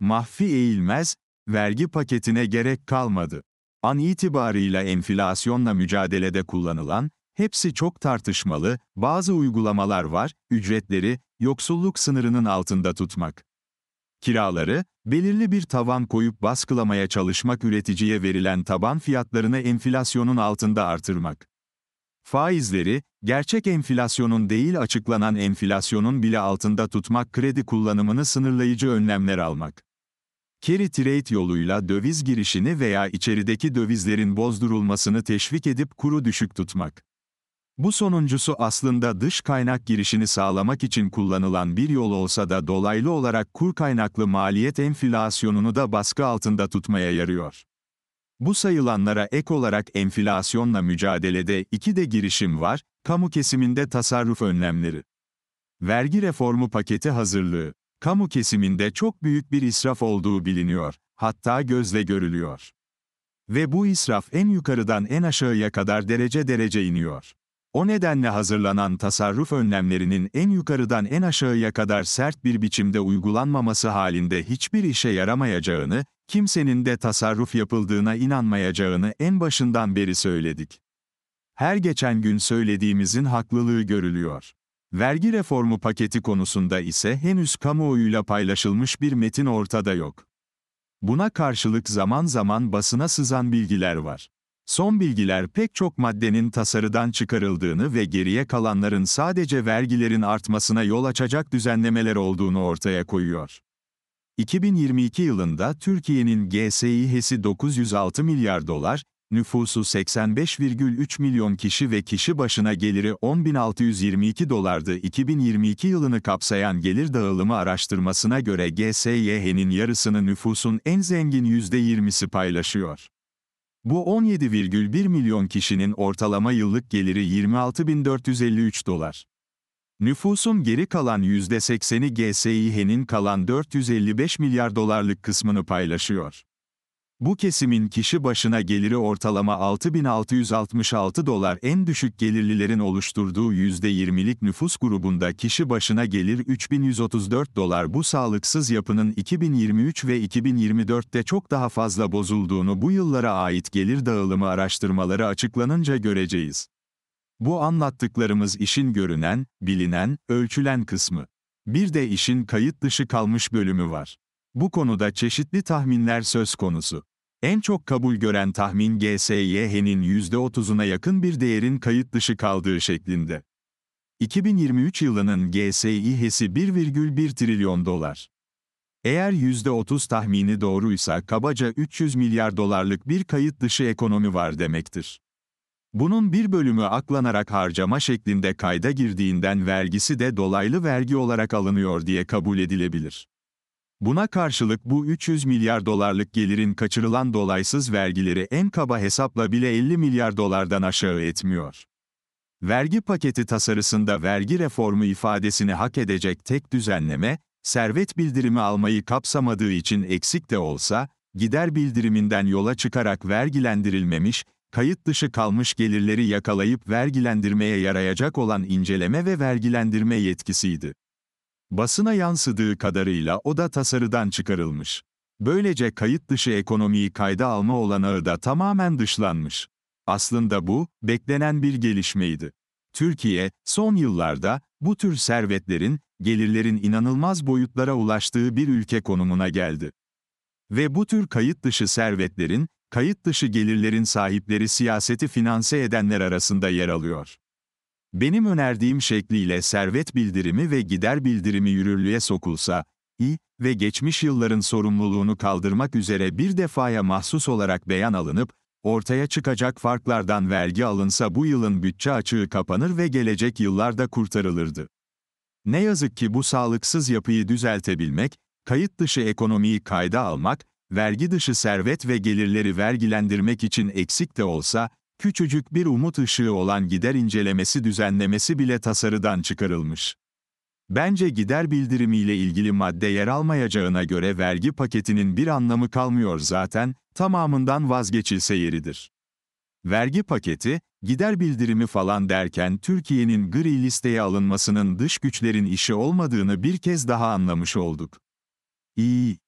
mahfi eğilmez, vergi paketine gerek kalmadı. An itibarıyla enflasyonla mücadelede kullanılan, hepsi çok tartışmalı, bazı uygulamalar var, ücretleri, yoksulluk sınırının altında tutmak. Kiraları, belirli bir tavan koyup baskılamaya çalışmak üreticiye verilen taban fiyatlarını enflasyonun altında artırmak. Faizleri, gerçek enflasyonun değil açıklanan enflasyonun bile altında tutmak kredi kullanımını sınırlayıcı önlemler almak carry trade yoluyla döviz girişini veya içerideki dövizlerin bozdurulmasını teşvik edip kuru düşük tutmak. Bu sonuncusu aslında dış kaynak girişini sağlamak için kullanılan bir yol olsa da dolaylı olarak kur kaynaklı maliyet enflasyonunu da baskı altında tutmaya yarıyor. Bu sayılanlara ek olarak enflasyonla mücadelede iki de girişim var, kamu kesiminde tasarruf önlemleri. Vergi reformu paketi hazırlığı Kamu kesiminde çok büyük bir israf olduğu biliniyor, hatta gözle görülüyor. Ve bu israf en yukarıdan en aşağıya kadar derece derece iniyor. O nedenle hazırlanan tasarruf önlemlerinin en yukarıdan en aşağıya kadar sert bir biçimde uygulanmaması halinde hiçbir işe yaramayacağını, kimsenin de tasarruf yapıldığına inanmayacağını en başından beri söyledik. Her geçen gün söylediğimizin haklılığı görülüyor. Vergi reformu paketi konusunda ise henüz kamuoyuyla paylaşılmış bir metin ortada yok. Buna karşılık zaman zaman basına sızan bilgiler var. Son bilgiler pek çok maddenin tasarıdan çıkarıldığını ve geriye kalanların sadece vergilerin artmasına yol açacak düzenlemeler olduğunu ortaya koyuyor. 2022 yılında Türkiye'nin GSİ 906 milyar dolar, nüfusu 85,3 milyon kişi ve kişi başına geliri 10.622 dolardı. 2022 yılını kapsayan gelir dağılımı araştırmasına göre GSYH'nin yarısını nüfusun en zengin %20'si paylaşıyor. Bu 17,1 milyon kişinin ortalama yıllık geliri 26.453 dolar. Nüfusun geri kalan %80'i GSİH'nin kalan 455 milyar dolarlık kısmını paylaşıyor. Bu kesimin kişi başına geliri ortalama 6.666 dolar en düşük gelirlilerin oluşturduğu %20'lik nüfus grubunda kişi başına gelir 3.134 dolar bu sağlıksız yapının 2023 ve 2024'te çok daha fazla bozulduğunu bu yıllara ait gelir dağılımı araştırmaları açıklanınca göreceğiz. Bu anlattıklarımız işin görünen, bilinen, ölçülen kısmı. Bir de işin kayıt dışı kalmış bölümü var. Bu konuda çeşitli tahminler söz konusu. En çok kabul gören tahmin GSYH'nin %30'una yakın bir değerin kayıt dışı kaldığı şeklinde. 2023 yılının GSYH'si 1,1 trilyon dolar. Eğer %30 tahmini doğruysa kabaca 300 milyar dolarlık bir kayıt dışı ekonomi var demektir. Bunun bir bölümü aklanarak harcama şeklinde kayda girdiğinden vergisi de dolaylı vergi olarak alınıyor diye kabul edilebilir. Buna karşılık bu 300 milyar dolarlık gelirin kaçırılan dolaysız vergileri en kaba hesapla bile 50 milyar dolardan aşağı etmiyor. Vergi paketi tasarısında vergi reformu ifadesini hak edecek tek düzenleme, servet bildirimi almayı kapsamadığı için eksik de olsa, gider bildiriminden yola çıkarak vergilendirilmemiş, kayıt dışı kalmış gelirleri yakalayıp vergilendirmeye yarayacak olan inceleme ve vergilendirme yetkisiydi. Basına yansıdığı kadarıyla o da tasarıdan çıkarılmış. Böylece kayıt dışı ekonomiyi kayda alma olanağı da tamamen dışlanmış. Aslında bu, beklenen bir gelişmeydi. Türkiye, son yıllarda, bu tür servetlerin, gelirlerin inanılmaz boyutlara ulaştığı bir ülke konumuna geldi. Ve bu tür kayıt dışı servetlerin, kayıt dışı gelirlerin sahipleri siyaseti finanse edenler arasında yer alıyor. Benim önerdiğim şekliyle servet bildirimi ve gider bildirimi yürürlüğe sokulsa, i ve geçmiş yılların sorumluluğunu kaldırmak üzere bir defaya mahsus olarak beyan alınıp, ortaya çıkacak farklardan vergi alınsa bu yılın bütçe açığı kapanır ve gelecek yıllarda kurtarılırdı. Ne yazık ki bu sağlıksız yapıyı düzeltebilmek, kayıt dışı ekonomiyi kayda almak, vergi dışı servet ve gelirleri vergilendirmek için eksik de olsa, küçücük bir umut ışığı olan gider incelemesi düzenlemesi bile tasarıdan çıkarılmış. Bence gider bildirimiyle ilgili madde yer almayacağına göre vergi paketinin bir anlamı kalmıyor zaten, tamamından vazgeçilse yeridir. Vergi paketi, gider bildirimi falan derken Türkiye'nin gri listeye alınmasının dış güçlerin işi olmadığını bir kez daha anlamış olduk. İyi,